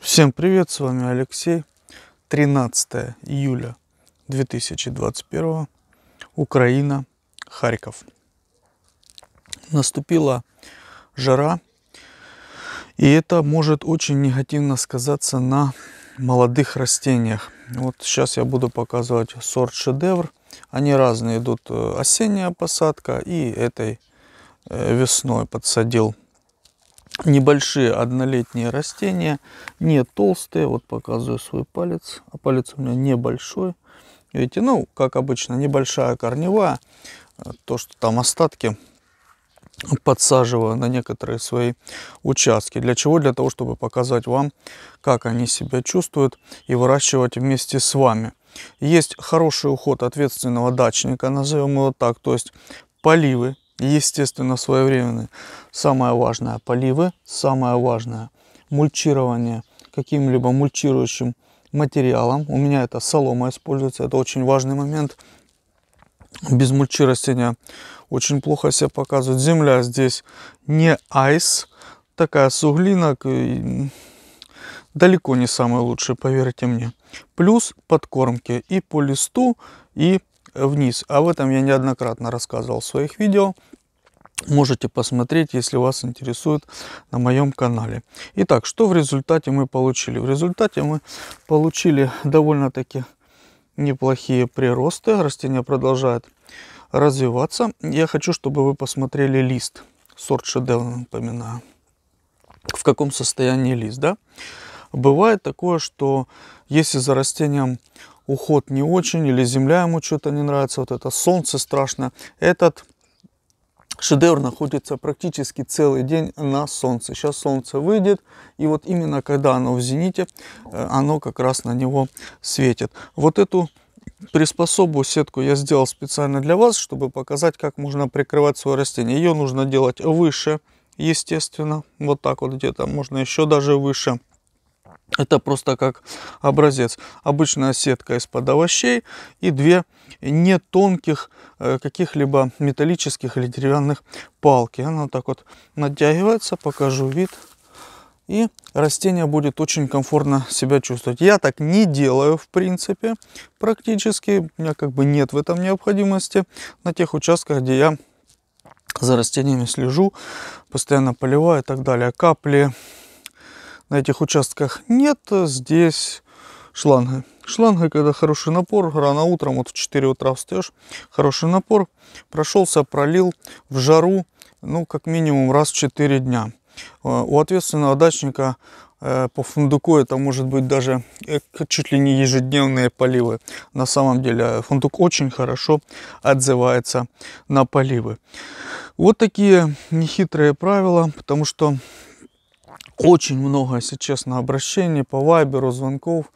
Всем привет, с вами Алексей. 13 июля 2021, Украина, Харьков. Наступила жара, и это может очень негативно сказаться на молодых растениях. Вот сейчас я буду показывать сорт шедевр. Они разные идут. Э, осенняя посадка и этой э, весной подсадил небольшие однолетние растения, не толстые. Вот показываю свой палец, а палец у меня небольшой. Видите, ну, как обычно, небольшая корневая. Э, то, что там остатки подсаживаю на некоторые свои участки. Для чего? Для того, чтобы показать вам, как они себя чувствуют и выращивать вместе с вами. Есть хороший уход ответственного дачника, назовем его так, то есть поливы естественно, своевременные. Самое важное – поливы, самое важное – мульчирование каким-либо мульчирующим материалом. У меня это солома используется, это очень важный момент. Без мульчи растения очень плохо себя показывают. Земля здесь не айс, такая суглинок, далеко не самый лучший, поверьте мне. Плюс подкормки и по листу, и вниз. Об этом я неоднократно рассказывал в своих видео можете посмотреть, если вас интересует на моем канале. Итак, что в результате мы получили? В результате мы получили довольно-таки неплохие приросты. Растение продолжает развиваться. Я хочу, чтобы вы посмотрели лист. Сорт шедевр, напоминаю. В каком состоянии лист, да? Бывает такое, что если за растением уход не очень, или земля ему что-то не нравится, вот это солнце страшно, этот Шедевр находится практически целый день на солнце. Сейчас солнце выйдет, и вот именно когда оно в зените, э, оно как раз на него светит. Вот эту приспособу сетку я сделал специально для вас, чтобы показать, как можно прикрывать свое растение. Ее нужно делать выше, естественно, вот так вот где-то, можно еще даже выше. Это просто как образец. Обычная сетка из-под овощей и две не тонких э, каких-либо металлических или деревянных палки. Она так вот натягивается, покажу вид. И растение будет очень комфортно себя чувствовать. Я так не делаю, в принципе, практически. У меня как бы нет в этом необходимости на тех участках, где я за растениями слежу, постоянно поливаю и так далее. Капли на этих участках нет. А здесь шланга. Шланга, когда хороший напор, рано утром, вот в 4 утра встаешь, хороший напор, прошелся, пролил в жару, ну, как минимум раз в 4 дня. А, у ответственного дачника э, по фундуку это может быть даже э, чуть ли не ежедневные поливы. На самом деле э, фундук очень хорошо отзывается на поливы. Вот такие нехитрые правила, потому что очень много, если честно, обращений по вайберу, звонков.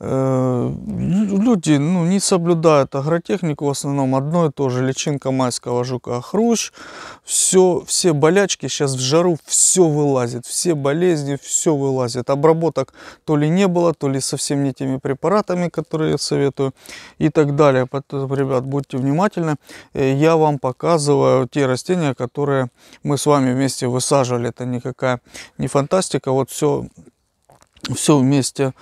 Э, Э, люди ну, не соблюдают агротехнику в основном. Одно и то же. Личинка майского жука, хрущ. Все, все болячки сейчас в жару, все вылазит. Все болезни, все вылазит. Обработок то ли не было, то ли совсем не теми препаратами, которые я советую. И так далее. Поэтому, ребят, будьте внимательны. Э, я вам показываю те растения, которые мы с вами вместе высаживали. Это никакая не фантастика. Вот все, все вместе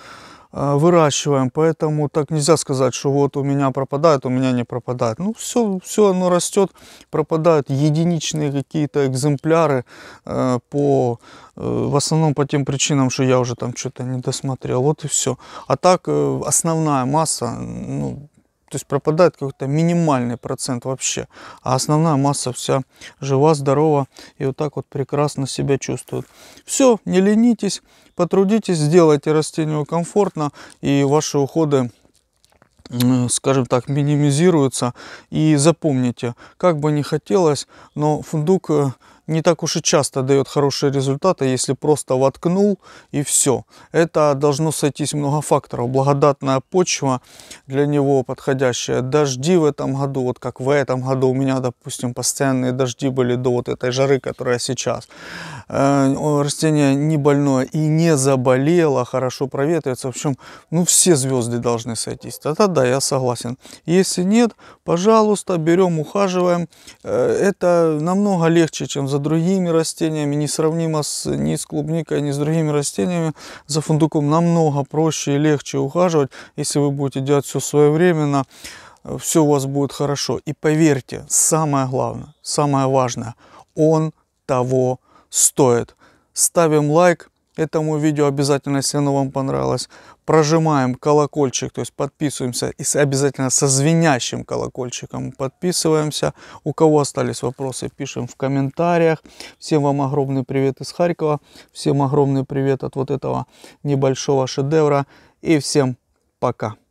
а, выращиваем, поэтому так нельзя сказать, что вот у меня пропадает, у меня не пропадает. Ну, все, все оно растет, пропадают единичные какие-то экземпляры э, по, э, в основном по тем причинам, что я уже там что-то не досмотрел, вот и все. А так э, основная масса, ну, то есть пропадает какой-то минимальный процент вообще. А основная масса вся жива, здорова и вот так вот прекрасно себя чувствует. Все, не ленитесь, потрудитесь, сделайте растению комфортно и ваши уходы Э, скажем так, минимизируется. И запомните, как бы не хотелось, но фундук э, не так уж и часто дает хорошие результаты, если просто воткнул и все. Это должно сойтись много факторов. Благодатная почва для него подходящая. Дожди в этом году, вот как в этом году у меня, допустим, постоянные дожди были до вот этой жары, которая сейчас. Э, растение не больное и не заболело, хорошо проветривается. В общем, ну все звезды должны сойтись. Тогда да, я согласен. Если нет, пожалуйста, берем, ухаживаем. Э, это намного легче, чем за другими растениями. Несравнимо с, ни с клубникой, ни с другими растениями. За фундуком намного проще и легче ухаживать, если вы будете делать все своевременно э, все у вас будет хорошо. И поверьте, самое главное, самое важное, он того стоит стоит. Ставим лайк этому видео обязательно, если оно вам понравилось. Прожимаем колокольчик, то есть подписываемся и обязательно со звенящим колокольчиком подписываемся. У кого остались вопросы, пишем в комментариях. Всем вам огромный привет из Харькова. Всем огромный привет от вот этого небольшого шедевра. И всем пока.